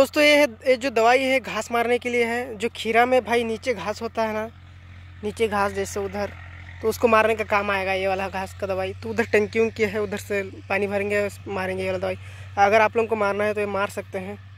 दोस्तों ये है ये जो दवाई है घास मारने के लिए है जो खीरा में भाई नीचे घास होता है ना नीचे घास जैसे उधर तो उसको मारने का काम आएगा ये वाला घास का दवाई तो उधर टंकी उंकी है उधर से पानी भरेंगे मारेंगे ये वाला दवाई अगर आप लोगों को मारना है तो ये मार सकते हैं